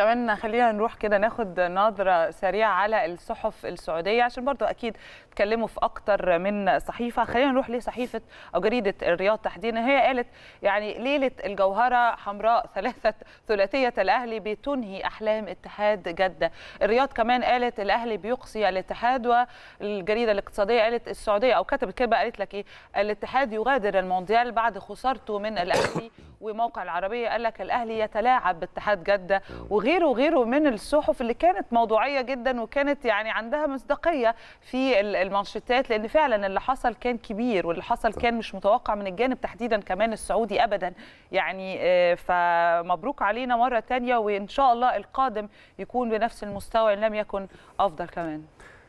كمان خلينا نروح كده ناخد نظره سريعه على الصحف السعوديه عشان برضو اكيد اتكلموا في اكتر من صحيفه خلينا نروح لصحيفه او جريده الرياض تحديدا هي قالت يعني ليله الجوهره حمراء ثلاثه ثلاثيه الاهلي بتنهي احلام اتحاد جده الرياض كمان قالت الاهلي بيقصي الاتحاد والجريده الاقتصاديه قالت السعوديه او كتبت كده قالت لك ايه الاتحاد يغادر المونديال بعد خسارته من الاهلي وموقع العربيه قال لك الاهلي يتلاعب باتحاد جده وغيره وغيره من الصحف اللي كانت موضوعيه جدا وكانت يعني عندها مصداقيه في المانشيتات لان فعلا اللي حصل كان كبير واللي حصل كان مش متوقع من الجانب تحديدا كمان السعودي ابدا يعني آه، فمبروك علينا مره ثانيه وان شاء الله القادم يكون بنفس المستوى ان لم يكن افضل كمان